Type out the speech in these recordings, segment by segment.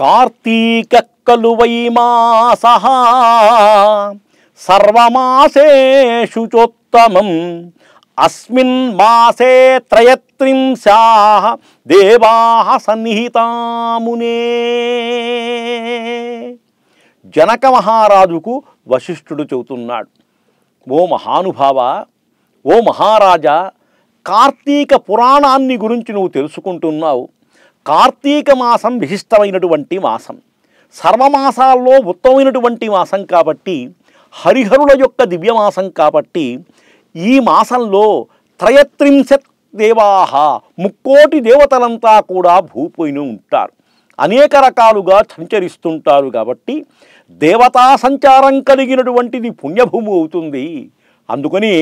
కార్తీక కలువైమాసహ సర్వమాసేషు చోత్తమం అస్మిన్ మాసే త్రయత్రింశా దేవా సన్నిహితామునే జనక మహారాజుకు వశిష్ఠుడు చెబుతున్నాడు ఓ మహానుభావ ఓ మహారాజా కార్తీక పురాణాన్ని గురించి నువ్వు తెలుసుకుంటున్నావు కార్తీక మాసం విశిష్టమైనటువంటి మాసం సర్వమాసాల్లో ఉత్తమమైనటువంటి మాసం కాబట్టి హరిహరుల యొక్క దివ్యమాసం కాబట్టి ఈ మాసంలో త్రయత్రింశత్ దేవాహ ముక్కోటి దేవతలంతా కూడా భూపోయిన ఉంటారు అనేక రకాలుగా సంచరిస్తుంటారు కాబట్టి దేవతా సంచారం కలిగినటువంటిది పుణ్యభూమి అవుతుంది అందుకని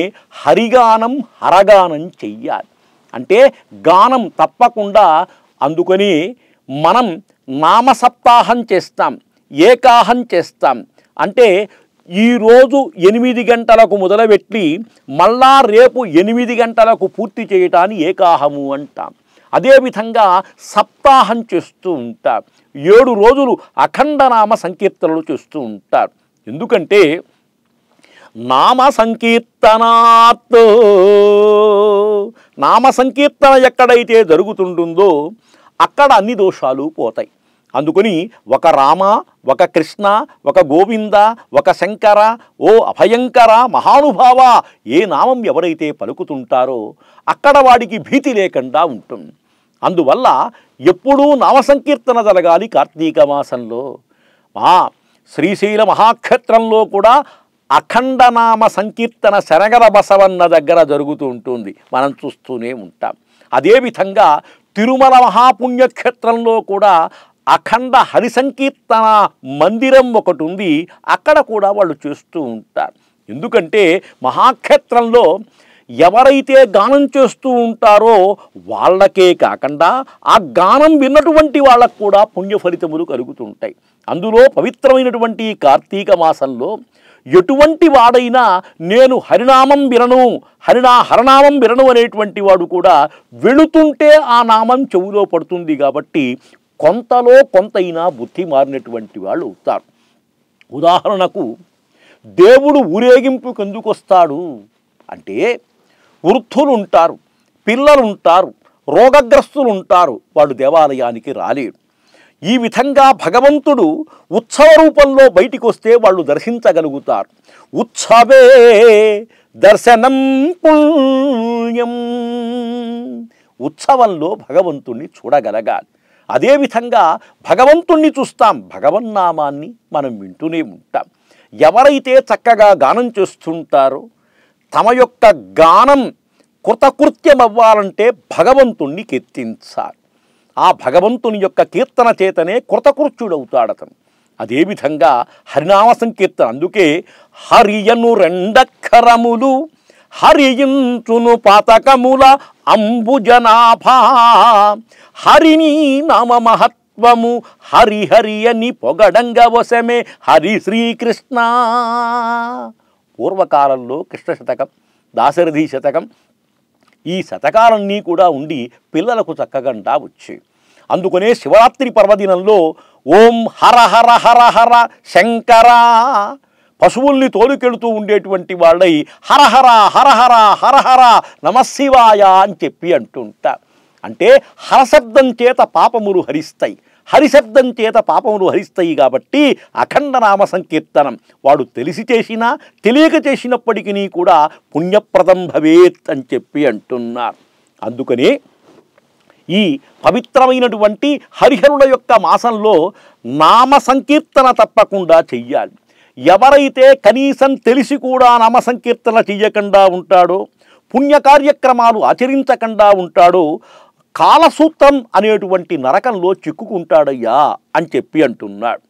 హరిగానం హరగానం చెయ్యాలి అంటే గానం తప్పకుండా అందుకని మనం నామసప్తాహం చేస్తాం ఏకాహం చేస్తాం అంటే ఈరోజు ఎనిమిది గంటలకు మొదలుపెట్టి మళ్ళా రేపు ఎనిమిది గంటలకు పూర్తి చేయటాన్ని ఏకాహము అంటాం అదేవిధంగా సప్తాహం చేస్తూ ఉంటారు ఏడు రోజులు అఖండనామ సంకీర్తనలు చేస్తూ ఉంటారు ఎందుకంటే నామ సంకీర్తనాత్ నామ సంకీర్తన ఎక్కడైతే జరుగుతుంటుందో అక్కడ అన్ని దోషాలు పోతాయి అందుకొని ఒక రామ ఒక కృష్ణ ఒక గోవింద ఒక శంకర ఓ అభయంకర మహానుభావ ఏ నామం ఎవరైతే పలుకుతుంటారో అక్కడ వాడికి భీతి లేకుండా ఉంటుంది అందువల్ల ఎప్పుడూ నామ సంకీర్తన జరగాలి కార్తీక మాసంలో మా శ్రీశైల మహాక్షేత్రంలో కూడా అఖండనామ సంకీర్తన శనగల బసవన్న దగ్గర జరుగుతూ ఉంటుంది మనం చూస్తూనే ఉంటాం అదేవిధంగా తిరుమల మహాపుణ్యక్షేత్రంలో కూడా అఖండ హరి సంకీర్తన మందిరం ఒకటి ఉంది అక్కడ కూడా వాళ్ళు చేస్తూ ఉంటారు ఎందుకంటే మహాక్షేత్రంలో ఎవరైతే గానం చేస్తూ ఉంటారో వాళ్ళకే కాకుండా ఆ గానం విన్నటువంటి వాళ్ళకు కూడా పుణ్య ఫలితములు కలుగుతుంటాయి అందులో పవిత్రమైనటువంటి కార్తీక మాసంలో ఎటువంటి వాడైనా నేను హరినామం వినను హరినా హరనామం వినను అనేటువంటి వాడు కూడా వెళుతుంటే ఆ నామం చెవులో పడుతుంది కాబట్టి కొంతలో కొంతైనా బుద్ధి మారినటువంటి వాళ్ళు అవుతారు ఉదాహరణకు దేవుడు ఊరేగింపు ఎందుకు వస్తాడు అంటే వృద్ధులు ఉంటారు పిల్లలు ఉంటారు రోగగ్రస్తులు ఉంటారు వాళ్ళు దేవాలయానికి రాలేడు ఈ విధంగా భగవంతుడు ఉత్సవ రూపంలో బయటికి వస్తే వాళ్ళు దర్శించగలుగుతారు ఉత్సవే దర్శనం పుణ్యం ఉత్సవంలో భగవంతుణ్ణి చూడగలగాలి అదేవిధంగా భగవంతుణ్ణి చూస్తాం భగవన్నామాన్ని మనం వింటూనే ఉంటాం ఎవరైతే చక్కగా గానం చేస్తుంటారో తమ యొక్క గానం కృతకృత్యం అవ్వాలంటే భగవంతుణ్ణి కెత్తించాలి ఆ భగవంతుని యొక్క కీర్తన చేతనే కృతకృత్యుడవుతాడతను అదేవిధంగా హరినామ సంకీర్తన అందుకే హరియను రెండక్కరములు హరియించును పాతకముల అంబుజనాభా హరిని నామ మహత్వము హరిహరి అని పొగడంగ వశమే హరి శ్రీకృష్ణ పూర్వకాలంలో కృష్ణ శతకం దాశరథి శతకం ఈ శతకాలన్నీ కూడా ఉండి పిల్లలకు చక్కగంటా వచ్చేవి అందుకనే శివరాత్రి పర్వదినంలో ఓం హర హర హర హర శంకరా పశువుల్ని తోలుకెళుతూ ఉండేటువంటి వాళ్ళై హరహర హరహర హరహర నమశివాయ అని చెప్పి అంటుంటా అంటే హరశబ్దం చేత పాపములు హరిస్తాయి హరిశబ్దం చేత పాపములు హరిస్తాయి కాబట్టి అఖండ నామ సంకీర్తనం వాడు తెలిసి చేసినా తెలియక చేసినప్పటికీ కూడా పుణ్యప్రదం భవేత్ అని చెప్పి అంటున్నారు అందుకని ఈ పవిత్రమైనటువంటి హరిహరుల యొక్క మాసంలో నామ సంకీర్తన తప్పకుండా చెయ్యాలి ఎవరైతే కనీసం తెలిసి కూడా నామ సంకీర్తన చెయ్యకుండా ఉంటాడో పుణ్య కార్యక్రమాలు ఆచరించకుండా ఉంటాడో కాలసూత్రం అనేటువంటి నరకంలో చిక్కుకుంటాడయ్యా అని చెప్పి అంటున్నాడు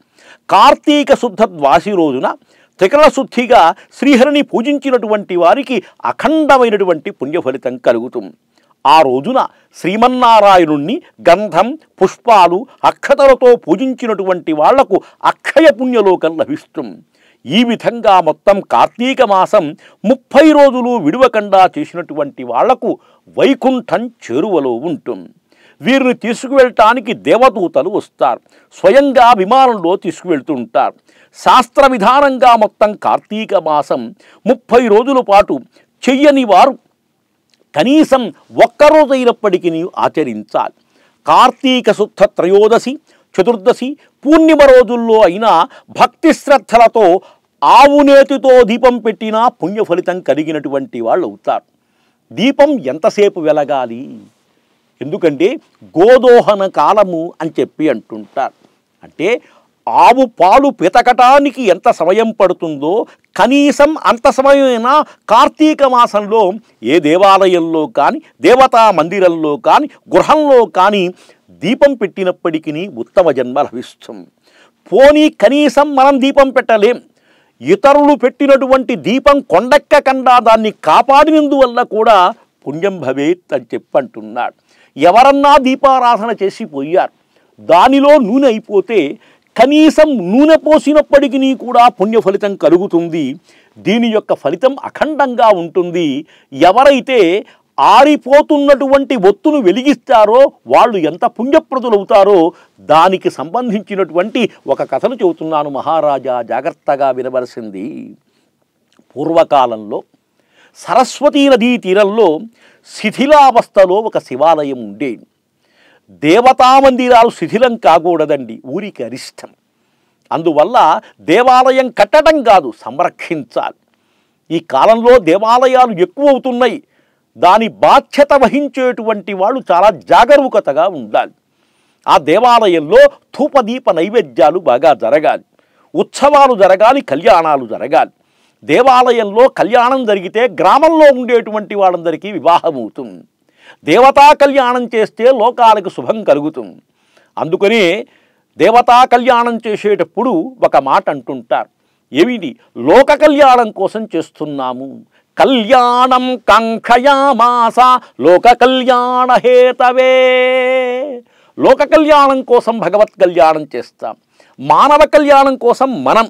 కార్తీక శుద్ధ ద్వాసి రోజున త్రికరణ శుద్ధిగా శ్రీహరిని పూజించినటువంటి వారికి అఖండమైనటువంటి పుణ్యఫలితం కలుగుతుంది ఆ రోజున శ్రీమన్నారాయణుణ్ణి గంధం పుష్పాలు అక్షతలతో పూజించినటువంటి వాళ్లకు అక్షయ పుణ్యలోకం లభిస్తుంది ఈ విధంగా మొత్తం కార్తీక మాసం ముప్పై రోజులు విడవకుండా చేసినటువంటి వాళ్లకు వైకుంఠం చేరువలో ఉంటుంది వీరిని తీసుకువెళ్ళటానికి దేవదూతలు వస్తారు స్వయంగా విమానంలో తీసుకువెళ్తుంటారు శాస్త్ర విధానంగా మొత్తం కార్తీక మాసం ముప్పై రోజుల పాటు చెయ్యని వారు కనీసం ఒక్కరోజైనప్పటికీ నీవు ఆచరించాలి కార్తీక శుద్ధ త్రయోదశి చతుర్దశి పూర్ణిమ రోజుల్లో అయినా భక్తి శ్రద్ధలతో ఆవునేతితో దీపం పెట్టినా పుణ్య ఫలితం కలిగినటువంటి వాళ్ళు అవుతారు దీపం ఎంతసేపు వెలగాలి ఎందుకంటే గోదోహన కాలము అని చెప్పి అంటుంటారు అంటే ఆవు పాలు పితకటానికి ఎంత సమయం పడుతుందో కనీసం అంత సమయమైనా కార్తీక మాసంలో ఏ దేవాలయంలో కానీ దేవతా మందిరంలో కానీ గృహంలో కానీ దీపం పెట్టినప్పటికీ ఉత్తమ జన్మ లభిస్తుంది పోనీ కనీసం మనం దీపం పెట్టలేం ఇతరులు పెట్టినటువంటి దీపం కొండెక్కకుండా దాన్ని కాపాడినందువల్ల కూడా పుణ్యం భవేత్ అని చెప్పంటున్నాడు ఎవరన్నా దీపారాధన చేసి పోయారు దానిలో నూనె అయిపోతే కనీసం నూనె పోసినప్పటికీ కూడా పుణ్య ఫలితం కలుగుతుంది దీని యొక్క ఫలితం అఖండంగా ఉంటుంది ఎవరైతే ఆరిపోతున్నటువంటి ఒత్తును వెలిగిస్తారో వాళ్ళు ఎంత పుణ్యప్రదులవుతారో దానికి సంబంధించినటువంటి ఒక కథను చెబుతున్నాను మహారాజా జాగ్రత్తగా వినవలసింది పూర్వకాలంలో సరస్వతీ నదీ తీరంలో శిథిలావస్థలో ఒక శివాలయం ఉండేది దేవతామందిరాలు శిథిలం కాకూడదండి ఊరికి అరిష్టం అందువల్ల దేవాలయం కట్టడం కాదు సంరక్షించాలి ఈ కాలంలో దేవాలయాలు ఎక్కువ అవుతున్నాయి దాని బాధ్యత వహించేటువంటి వాళ్ళు చాలా జాగరూకతగా ఉండాలి ఆ దేవాలయంలో ధూపదీప నైవేద్యాలు బాగా జరగాలి ఉత్సవాలు జరగాలి కళ్యాణాలు జరగాలి దేవాలయంలో కళ్యాణం జరిగితే గ్రామంలో ఉండేటువంటి వాళ్ళందరికీ వివాహమవుతుంది దేవతా కళ్యాణం చేస్తే లోకాలకు శుభం కలుగుతుంది అందుకని దేవతా కళ్యాణం చేసేటప్పుడు ఒక మాట అంటుంటారు ఏమిటి లోక కళ్యాణం కోసం చేస్తున్నాము కళ్యాణం కంక్షయామాస లోక కళ్యాణ హేతవే లోక కళ్యాణం కోసం భగవత్ కళ్యాణం చేస్తాం మానవ కళ్యాణం కోసం మనం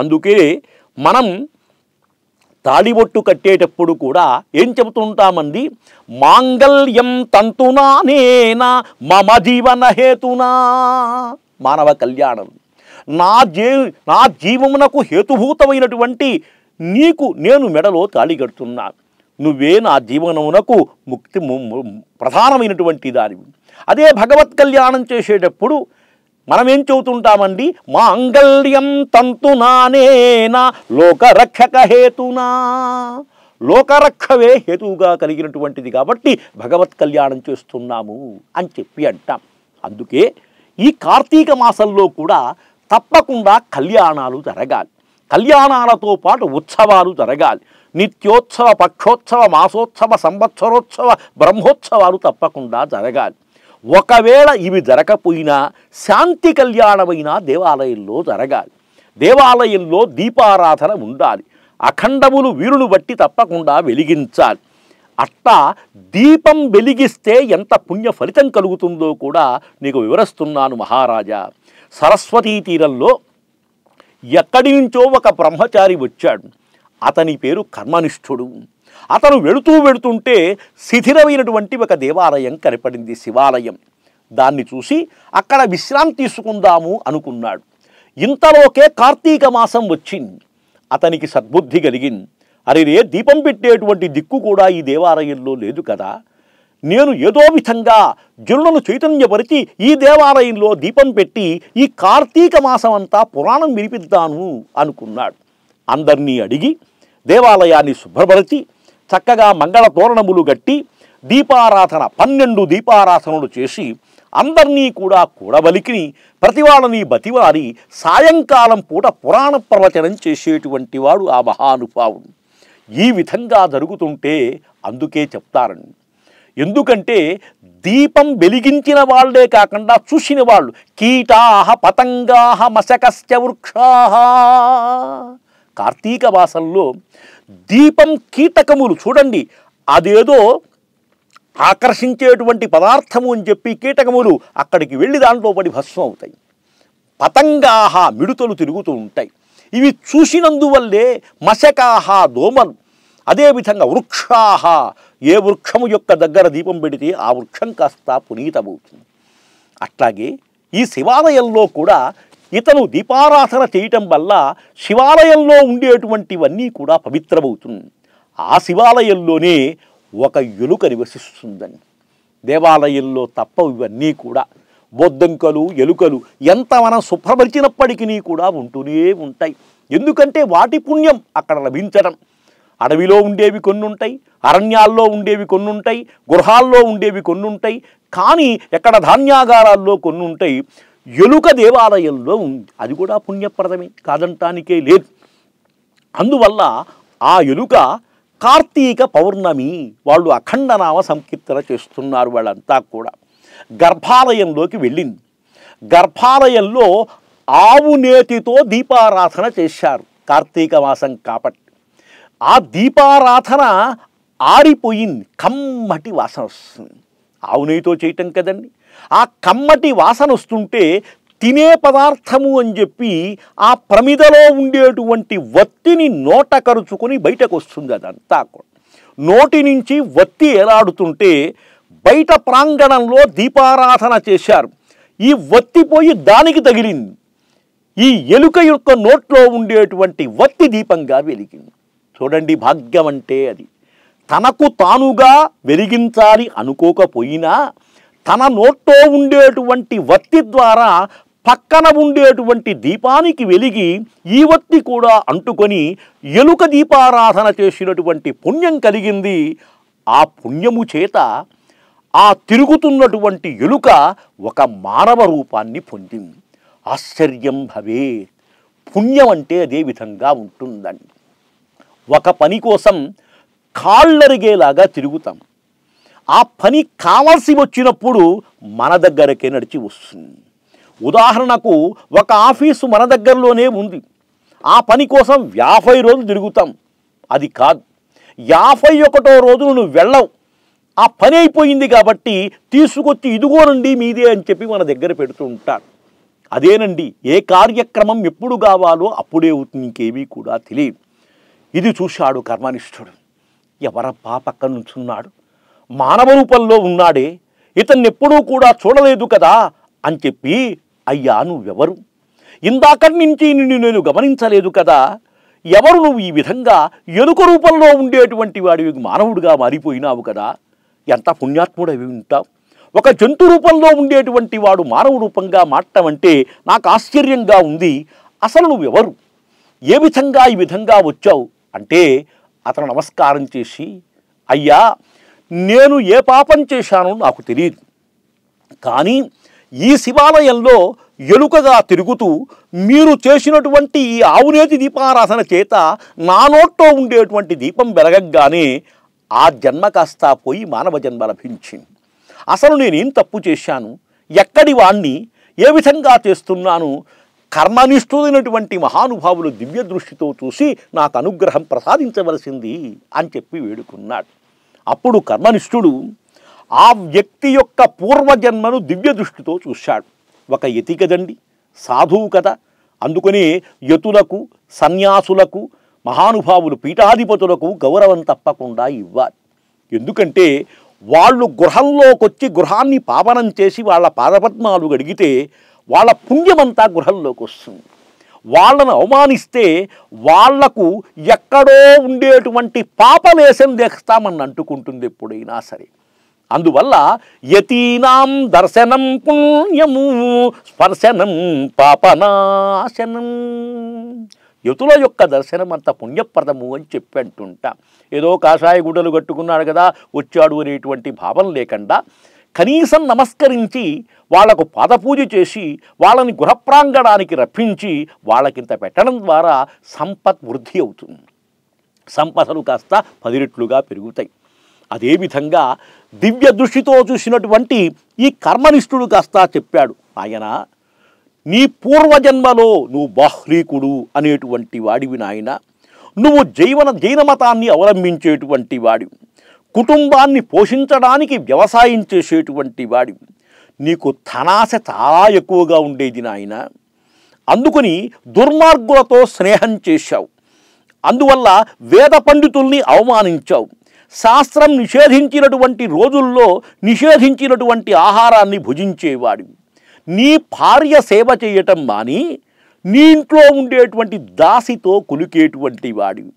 అందుకే మనం తాళిబొట్టు కట్టేటప్పుడు కూడా ఏం చెబుతుంటామండి మాంగళ్యం తంతునా నేనా మమ జీవన హేతునా మానవ కళ్యాణం నా జీ నా జీవమునకు హేతుభూతమైనటువంటి నీకు నేను మెడలో తాళి కడుతున్నా నువ్వే నా జీవనమునకు ముక్తి ప్రధానమైనటువంటి దానివి అదే భగవత్ కళ్యాణం చేసేటప్పుడు మనం ఏం చదువుతుంటామండి మాంగళ్యం తంతునానేనా లోకరక్షక హేతునా లోకరక్షవే హేతువుగా కలిగినటువంటిది కాబట్టి భగవత్ కళ్యాణం చేస్తున్నాము అని చెప్పి అంటాం అందుకే ఈ కార్తీక మాసంలో కూడా తప్పకుండా కళ్యాణాలు జరగాలి కళ్యాణాలతో పాటు ఉత్సవాలు జరగాలి నిత్యోత్సవ పక్షోత్సవ మాసోత్సవ సంవత్సరోత్సవ బ్రహ్మోత్సవాలు తప్పకుండా జరగాలి ఒకవేళ ఇవి జరగకపోయినా శాంతి కళ్యాణమైన దేవాలయంలో జరగాలి దేవాలయంలో దీపారాధన ఉండాలి అఖండములు వీరును బట్టి తప్పకుండా వెలిగించాలి అట్టా దీపం వెలిగిస్తే ఎంత పుణ్య ఫలితం కలుగుతుందో కూడా నీకు వివరిస్తున్నాను మహారాజా సరస్వతీ తీరంలో ఎక్కడి నుంచో ఒక బ్రహ్మచారి వచ్చాడు అతని పేరు కర్మనిష్ఠుడు అతను వెళుతూ వెళుతుంటే శిథిరమైనటువంటి ఒక దేవాలయం కనపడింది శివాలయం దాన్ని చూసి అక్కడ విశ్రాంతి తీసుకుందాము అనుకున్నాడు ఇంతలోకే కార్తీక మాసం వచ్చింది అతనికి సద్బుద్ధి కలిగింది అరే దీపం పెట్టేటువంటి దిక్కు కూడా ఈ దేవాలయంలో లేదు కదా నేను ఏదో విధంగా జనులను చైతన్యపరిచి ఈ దేవాలయంలో దీపం పెట్టి ఈ కార్తీక మాసం అంతా పురాణం వినిపిద్దాను అనుకున్నాడు అందరినీ అడిగి దేవాలయాన్ని శుభ్రపరిచి చక్కగా మంగళ తోరణములు గట్టి దీపారాధన పన్నెండు దీపారాధనలు చేసి అందరినీ కూడా కూడబలికిని ప్రతి వాళ్ళని బతివారి సాయంకాలం పూట పురాణ ప్రవచనం చేసేటువంటి వాడు ఆ మహానుభావుడు ఈ విధంగా జరుగుతుంటే అందుకే చెప్తారండి ఎందుకంటే దీపం వెలిగించిన వాళ్ళే కాకుండా చూసిన వాళ్ళు కీటాహ పతంగాహ మశకస్య వృక్షాహ కార్తీక మాసంలో దీపం కీటకములు చూడండి అదేదో ఆకర్షించేటువంటి పదార్థము అని చెప్పి కీటకములు అక్కడికి వెళ్ళి దాంట్లో పడి భస్మం అవుతాయి పతంగాహ మిడుతలు తిరుగుతూ ఉంటాయి ఇవి చూసినందువల్లే మశకాహ దోమలు అదేవిధంగా వృక్షాహ ఏ వృక్షము యొక్క దగ్గర దీపం పెడితే ఆ వృక్షం కాస్త పునీతమవుతుంది అట్లాగే ఈ శివాలయంలో కూడా ఇతను దీపారాధన చేయటం వల్ల శివాలయంలో ఉండేటువంటివన్నీ కూడా పవిత్రమవుతుంది ఆ శివాలయంలోనే ఒక ఎలుక నివసిస్తుందని దేవాలయంలో తప్ప ఇవన్నీ కూడా బొద్దంకలు ఎలుకలు ఎంత మనం శుభ్రపరిచినప్పటికీ కూడా ఉంటూనే ఉంటాయి ఎందుకంటే వాటి పుణ్యం అక్కడ లభించడం అడవిలో ఉండేవి కొన్ని ఉంటాయి అరణ్యాల్లో ఉండేవి కొన్ని ఉంటాయి గృహాల్లో ఉండేవి కొన్ని ఉంటాయి కానీ ఎక్కడ ధాన్యాగారాల్లో కొన్ని ఉంటాయి ఎలుక దేవాలయంలో ఉంది అది కూడా పుణ్యప్రదమే కాదంటానికే లేదు అందువల్ల ఆ ఎలుక కార్తీక పౌర్ణమి వాళ్ళు అఖండనామ సంకీర్తన చేస్తున్నారు వాళ్ళంతా కూడా గర్భాలయంలోకి వెళ్ళింది గర్భాలయంలో ఆవు నేతితో దీపారాధన చేశారు కార్తీక మాసం కాబట్టి ఆ దీపారాధన ఆరిపోయింది కమ్మటి వాసన వస్తుంది ఆవు నెయ్యితో చేయటం కదండి ఆ కమ్మటి వాసన వస్తుంటే తినే పదార్థము అని చెప్పి ఆ ప్రమిదలో ఉండేటువంటి వత్తిని నోట కరుచుకొని బయటకు వస్తుంది అదంతా నోటి నుంచి వత్తి ఎలాడుతుంటే బయట ప్రాంగణంలో దీపారాధన చేశారు ఈ వత్తిపోయి దానికి తగిలింది ఈ ఎలుక యొక్క నోట్లో ఉండేటువంటి వత్తి దీపంగా వెలిగింది చూడండి భాగ్యం అంటే అది తనకు తానుగా వెలిగించాలి అనుకోకపోయినా తన నోట్లో ఉండేటువంటి వత్తి ద్వారా పక్కన ఉండేటువంటి దీపానికి వెలిగి ఈ వత్తి కూడా అంటుకొని ఎలుక దీపారాధన చేసినటువంటి పుణ్యం కలిగింది ఆ పుణ్యము చేత ఆ తిరుగుతున్నటువంటి ఎలుక ఒక మానవ రూపాన్ని పొందింది ఆశ్చర్యం భవే పుణ్యం అంటే అదే విధంగా ఉంటుందండి ఒక పని కోసం కాళ్ళరిగేలాగా తిరుగుతాం ఆ పని కావాల్సి వచ్చినప్పుడు మన దగ్గరకే నడిచి వస్తుంది ఉదాహరణకు ఒక ఆఫీసు మన దగ్గరలోనే ఉంది ఆ పని కోసం యాభై రోజులు తిరుగుతాం అది కాదు యాభై ఒకటో రోజు నువ్వు వెళ్ళవు ఆ పని అయిపోయింది కాబట్టి తీసుకొచ్చి ఇదిగోనండి మీదే అని చెప్పి మన దగ్గర పెడుతూ ఉంటారు అదేనండి ఏ కార్యక్రమం ఎప్పుడు కావాలో అప్పుడే అవుతుంది ఇంకేమీ కూడా తెలియదు ఇది చూశాడు కర్మనిష్ఠుడు ఎవరబ్బా పక్కన నుంచున్నాడు మానవ రూపంలో ఉన్నాడే ఇతన్నెప్పుడూ కూడా చూడలేదు కదా అని చెప్పి అయ్యా నువ్వెవరు ఇందాకటి నుంచి నిన్ను నేను గమనించలేదు కదా ఎవరు నువ్వు ఈ విధంగా ఎలుక రూపంలో ఉండేటువంటి వాడి మానవుడిగా మారిపోయినావు కదా ఎంత పుణ్యాత్ముడవి ఉంటావు ఒక జంతు రూపంలో ఉండేటువంటి వాడు మానవ రూపంగా మారటం అంటే నాకు ఆశ్చర్యంగా ఉంది అసలు నువ్వెవరు ఏ విధంగా ఈ విధంగా వచ్చావు అంటే అతను నమస్కారం చేసి అయ్యా నేను ఏ పాపం చేశానో నాకు తెలియదు కానీ ఈ శివాలయంలో ఎలుకగా తిరుగుతూ మీరు చేసినటువంటి ఈ ఆవునేతి దీపారాధన చేత నా నోట్లో ఉండేటువంటి దీపం వెలగగానే ఆ జన్మ కాస్తా పోయి మానవ జన్మ లభించింది అసలు నేనేం తప్పు చేశాను ఎక్కడి వాణ్ణి ఏ విధంగా చేస్తున్నాను కర్మనిష్ఠులైనటువంటి మహానుభావులు దివ్య దృష్టితో చూసి నాకు అనుగ్రహం ప్రసాదించవలసింది అని చెప్పి వేడుకున్నాడు అప్పుడు కర్మనిష్ఠుడు ఆ వ్యక్తి యొక్క పూర్వజన్మను దివ్య దృష్టితో చూశాడు ఒక యతి కదండి సాధువు కథ అందుకనే యతులకు సన్యాసులకు మహానుభావులు పీఠాధిపతులకు గౌరవం తప్పకుండా ఇవ్వాలి ఎందుకంటే వాళ్ళు గృహంలోకొచ్చి గృహాన్ని పావనం చేసి వాళ్ళ పాదపద్మాలు గడిగితే వాళ్ళ పుణ్యమంతా గృహంలోకి వస్తుంది వాళ్ళను అవమానిస్తే వాళ్లకు ఎక్కడో ఉండేటువంటి పాపలేశం దేస్తామని అంటుకుంటుంది ఎప్పుడైనా సరే అందువల్ల యతీనాం దర్శనం పుణ్యము స్పర్శనం పాపనాశనం యతుల యొక్క దర్శనం అంత పుణ్యప్రదము అని చెప్పి అంటుంటా ఏదో కాషాయ గుడ్డలు కట్టుకున్నాడు కదా వచ్చాడు అనేటువంటి భావం లేకుండా కనీసం నమస్కరించి వాళ్లకు పాదపూజ చేసి వాళ్ళని గృహప్రాంగణానికి రప్పించి వాళ్ళకింత పెట్టడం ద్వారా సంపత్ వృద్ధి అవుతుంది సంపదలు కాస్త పదిరెట్లుగా పెరుగుతాయి అదేవిధంగా దివ్య దృష్టితో చూసినటువంటి ఈ కర్మనిష్ఠుడు కాస్త చెప్పాడు ఆయన నీ పూర్వజన్మలో నువ్వు బాహ్లీకుడు అనేటువంటి వాడివి నాయన నువ్వు జైవన జైన మతాన్ని అవలంబించేటువంటి వాడివి కుటుంబాన్ని పోషించడానికి వ్యవసాయం చేసేటువంటి వాడి నీకు ధనాశ చాలా ఎక్కువగా ఉండేది నాయన అందుకుని దుర్మార్గులతో స్నేహం చేశావు అందువల్ల వేద పండితుల్ని అవమానించావు శాస్త్రం నిషేధించినటువంటి రోజుల్లో నిషేధించినటువంటి ఆహారాన్ని భుజించేవాడివి నీ భార్య సేవ చేయటం మాని నీ ఇంట్లో ఉండేటువంటి దాసితో కులికేటువంటి వాడివి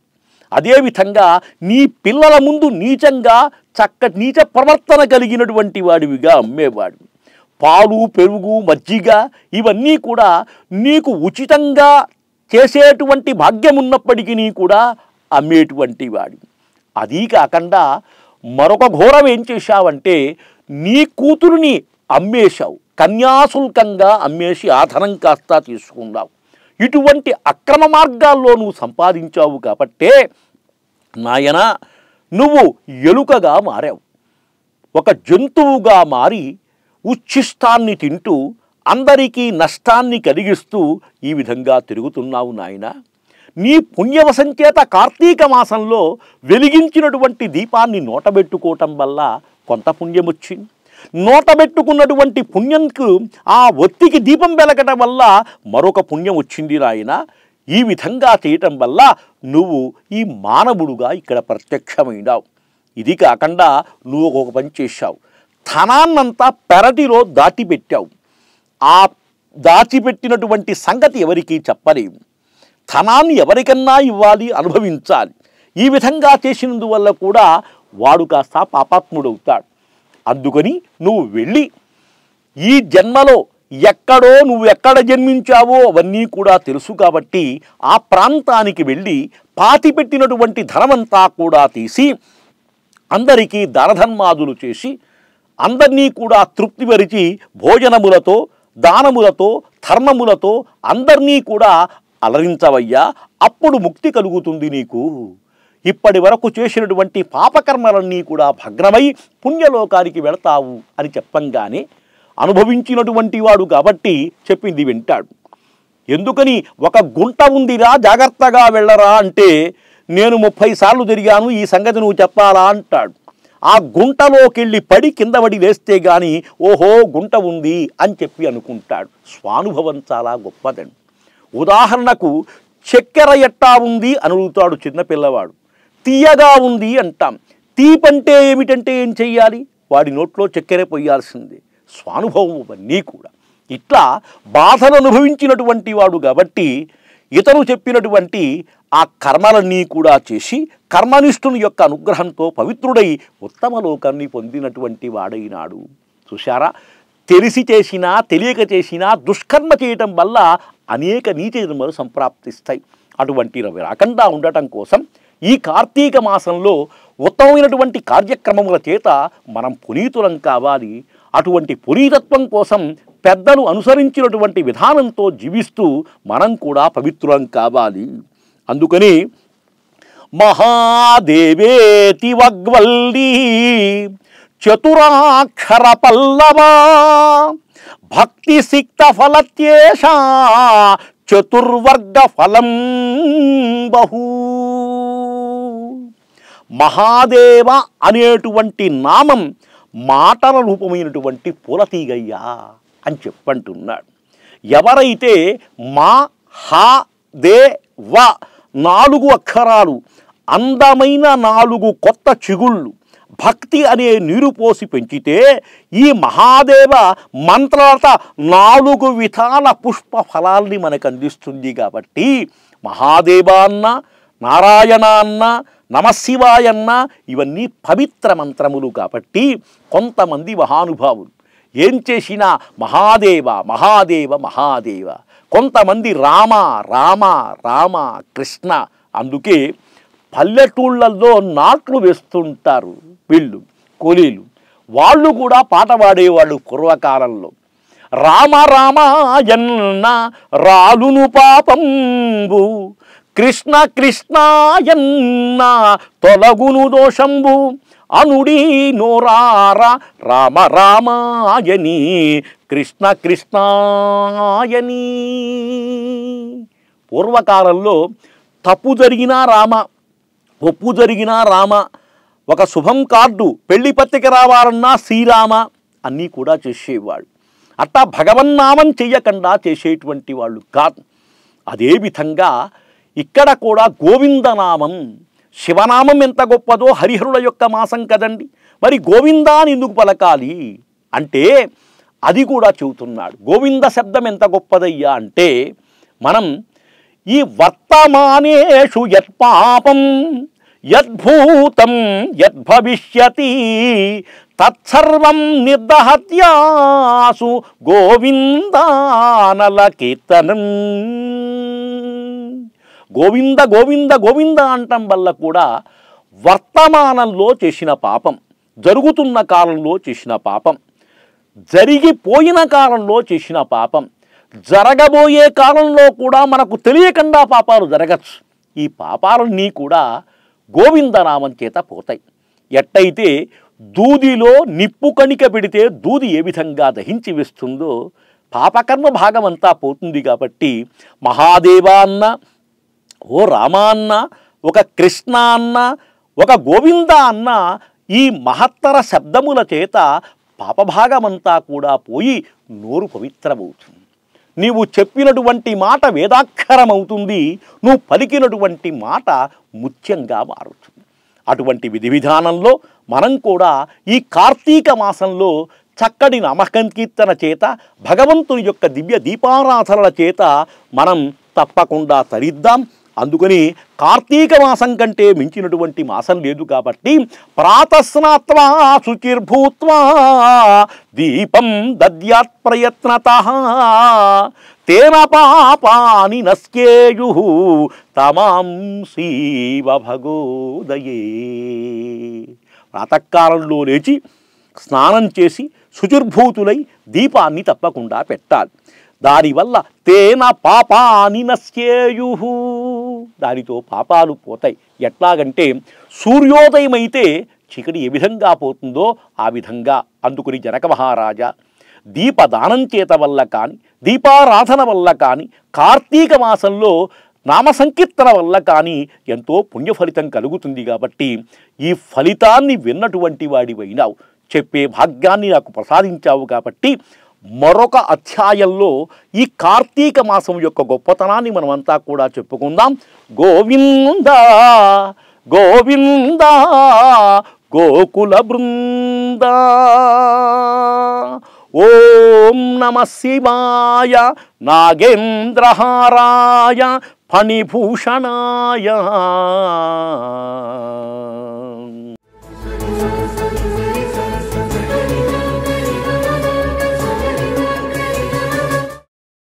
అదేవిధంగా నీ పిల్లల ముందు నీచంగా చక్క నీచ ప్రవర్తన కలిగినటువంటి వాడివిగా అమ్మేవాడివి పాలు పెరుగు మజ్జిగ ఇవన్నీ కూడా నీకు ఉచితంగా చేసేటువంటి భాగ్యం ఉన్నప్పటికీ కూడా అమ్మేటువంటి వాడివి అదీ కాకుండా మరొక ఘోరం ఏం చేశావంటే నీ కూతురుని అమ్మేశావు కన్యాశుల్కంగా అమ్మేసి ఆధనం కాస్త తీసుకున్నావు ఇటువంటి అక్రమ మార్గాల్లో నువ్వు సంపాదించావు కాబట్టే నాయన నువ్వు ఎలుకగా మారావు ఒక జంతువుగా మారి ఉచ్ఛిష్టాన్ని తింటూ అందరికీ నష్టాన్ని కలిగిస్తూ ఈ విధంగా తిరుగుతున్నావు నాయన నీ పుణ్యవసంచేత కార్తీక మాసంలో వెలిగించినటువంటి దీపాన్ని నోటబెట్టుకోవటం వల్ల కొంత పుణ్యం వచ్చింది నోటబెట్టుకున్నటువంటి పుణ్యంకు ఆ ఒత్తికి దీపం వెలగటం వల్ల మరొక పుణ్యం వచ్చింది రాయన ఈ విధంగా చేయటం వల్ల నువ్వు ఈ మానవుడుగా ఇక్కడ ప్రత్యక్షమైనావు ఇది కాకుండా నువ్వు ఒక పని చేశావు ధనాన్నంతా పెరటిలో దాటిపెట్టావు ఆ దాచిపెట్టినటువంటి సంగతి ఎవరికి చెప్పలేము ధనాన్ని ఎవరికన్నా ఇవ్వాలి అనుభవించాలి ఈ విధంగా చేసినందువల్ల కూడా వాడు కాస్త పాపాత్ముడవుతాడు అందుకని నువ్వు వెళ్ళి ఈ జన్మలో ఎక్కడో నువ్వు ఎక్కడ జన్మించావో అవన్నీ కూడా తెలుసు కాబట్టి ఆ ప్రాంతానికి వెళ్ళి పాతిపెట్టినటువంటి ధనమంతా కూడా తీసి అందరికీ దానధర్మాదులు చేసి అందరినీ కూడా తృప్తిపరిచి భోజనములతో దానములతో ధర్మములతో అందరినీ కూడా అలరించవయ్యా అప్పుడు ముక్తి కలుగుతుంది నీకు ఇప్పటి వరకు చేసినటువంటి పాపకర్మలన్నీ కూడా భగ్నమై పుణ్యలోకానికి వెళతావు అని చెప్పంగానే అనుభవించినటువంటి వాడు కాబట్టి చెప్పింది వింటాడు ఎందుకని ఒక గుంట ఉందిరా జాగ్రత్తగా వెళ్ళరా అంటే నేను ముప్పై సార్లు తిరిగాను ఈ సంగతి నువ్వు చెప్పాలా అంటాడు ఆ గుంటలోకెళ్ళి పడి కిందపడి వేస్తే గాని ఓహో గుంట ఉంది అని చెప్పి అనుకుంటాడు స్వానుభవం చాలా గొప్పదండి ఉదాహరణకు చక్కెర ఎట్టా ఉంది అని అడుగుతాడు చిన్నపిల్లవాడు తీయగా ఉంది అంటాం తీపంటే ఏమిటంటే ఏం చెయ్యాలి వాడి నోట్లో చక్కెర పొయ్యాల్సిందే స్వానుభవం అవన్నీ కూడా ఇట్లా బాధను అనుభవించినటువంటి వాడు కాబట్టి ఇతరులు చెప్పినటువంటి ఆ కర్మలన్నీ కూడా చేసి కర్మనిష్ఠుని యొక్క అనుగ్రహంతో పవిత్రుడై ఉత్తమ లోకాన్ని పొందినటువంటి వాడైనాడు చూశారా తెలిసి చేసినా తెలియక చేసినా దుష్కర్మ చేయటం వల్ల అనేక నీతి జన్మలు సంప్రాప్తిస్తాయి రవి రాకుండా ఉండటం కోసం ఈ కార్తీక మాసంలో ఉత్తమమైనటువంటి కార్యక్రమముల చేత మనం పునీతులం కావాలి అటువంటి పునీతత్వం కోసం పెద్దలు అనుసరించినటువంటి విధానంతో జీవిస్తూ మనం కూడా పవిత్రులం కావాలి అందుకని మహాదేవేతి వగ్వల్లీ చతురాక్షర పల్లవా భక్తి సిక్త ఫలత్యేష చతుర్వర్గ ఫలం బహూ మహాదేవ అనేటువంటి నామం మాటల రూపమైనటువంటి పులతీగయ్యా అని చెప్పంటున్నాడు ఎవరైతే మా హా దే వ నాలుగు అక్షరాలు అందమైన నాలుగు కొత్త చిగుళ్ళు భక్తి అనే నీరు పోసి పెంచితే ఈ మహాదేవ మంత్రాలత నాలుగు విధాల పుష్ప ఫలాల్ని మనకు అందిస్తుంది కాబట్టి మహాదేవాన్న నారాయణ అన్న నమశివాయన్న ఇవన్నీ పవిత్ర మంత్రములు కాబట్టి కొంతమంది మహానుభావులు ఏం చేసినా మహాదేవ మహాదేవ మహాదేవ కొంతమంది రామ రామ రామ కృష్ణ అందుకే పల్లెటూళ్ళల్లో నాట్లు వేస్తుంటారు వీళ్ళు కూలీలు వాళ్ళు కూడా పాట పాడేవాళ్ళు పూర్వకాలంలో రామ రామాయన్న రాలును పాపంబు కృష్ణ కృష్ణాయన్న తొలగును దోషంబు అనుడి నోరార రామ రామాయని కృష్ణ కృష్ణాయని పూర్వకాలంలో తప్పు జరిగినా రామ ఒప్పు జరిగినా రామ ఒక శుభం కార్డు పెళ్లి పత్రిక రావాలన్నా శ్రీరామ అన్నీ కూడా చేసేవాళ్ళు అట్టా భగవన్నామం చెయ్యకుండా చేసేటువంటి వాళ్ళు కాదు విధంగా ఇక్కడ కూడా గోవిందనామం శివనామం ఎంత గొప్పదో హరిహరుల యొక్క మాసం కదండి మరి గోవిందాని ఎందుకు పలకాలి అంటే అది కూడా చెబుతున్నాడు గోవింద శబ్దం ఎంత గొప్పదయ్యా అంటే మనం ఈ వర్తమానేషు యత్పాపం యద్భూతం యద్భవిష్యతి తత్సర్వం నిర్దహత్యాసు గోవిందానల కీర్తనం గోవింద గోవింద గోవింద అంటం వల్ల కూడా వర్తమానంలో చేసిన పాపం జరుగుతున్న కాలంలో చేసిన పాపం జరిగిపోయిన కాలంలో చేసిన పాపం జరగబోయే కాలంలో కూడా మనకు తెలియకుండా పాపాలు జరగచ్చు ఈ పాపాలన్నీ కూడా గోవిందనామం చేత పోతాయి ఎట్టయితే దూదిలో నిప్పు కణిక పెడితే దూది ఏ విధంగా దహించి వేస్తుందో పాపకర్మ భాగమంతా పోతుంది కాబట్టి మహాదేవాన్న ఓ రామా అన్న ఒక కృష్ణ అన్న ఒక గోవింద అన్న ఈ మహత్తర శబ్దముల చేత పాపభాగమంతా కూడా పోయి నోరు పవిత్రమవుతుంది నీవు చెప్పినటువంటి మాట వేదాక్షరమవుతుంది నువ్వు పలికినటువంటి మాట ముత్యంగా మారుతుంది అటువంటి విధి విధానంలో మనం కూడా ఈ కార్తీక మాసంలో చక్కటి నామకంకీర్తన చేత భగవంతుని యొక్క దివ్య దీపారాధనల చేత మనం తప్పకుండా తరిద్దాం అందుకని కార్తీక మాసం కంటే మించినటువంటి మాసం లేదు కాబట్టి ప్రాతస్నాత్వా శుచిర్భూత్వా దీపం దద్యాత్ ప్రయత్నత తేన పాపాని నస్కేయు తమాం శివ భగోదయే ప్రాతకాలంలో లేచి స్నానం చేసి శుచిర్భూతులై దీపాన్ని తప్పకుండా పెట్టాలి దానివల్ల తేన పాపాని నస్కేయు దానితో పాపాలు పోతాయి ఎట్లాగంటే సూర్యోదయం అయితే చీకటి ఏ విధంగా పోతుందో ఆ విధంగా అందుకుని జనక మహారాజా దీపదానం చేత వల్ల కానీ దీపారాధన వల్ల కానీ కార్తీక మాసంలో నామ సంకీర్తన వల్ల కానీ ఎంతో పుణ్యఫలితం కలుగుతుంది కాబట్టి ఈ ఫలితాన్ని విన్నటువంటి వాడివైనావు చెప్పే భాగ్యాన్ని నాకు ప్రసాదించావు కాబట్టి మరొక అధ్యాయంలో ఈ కార్తీక మాసం యొక్క గొప్పతనాన్ని మనమంతా కూడా చెప్పుకుందాం గోవింద గోవింద గోకుల బృంద ఓం నమ శివాయ నాగేంద్రహారాయ ఫణిభూషణాయ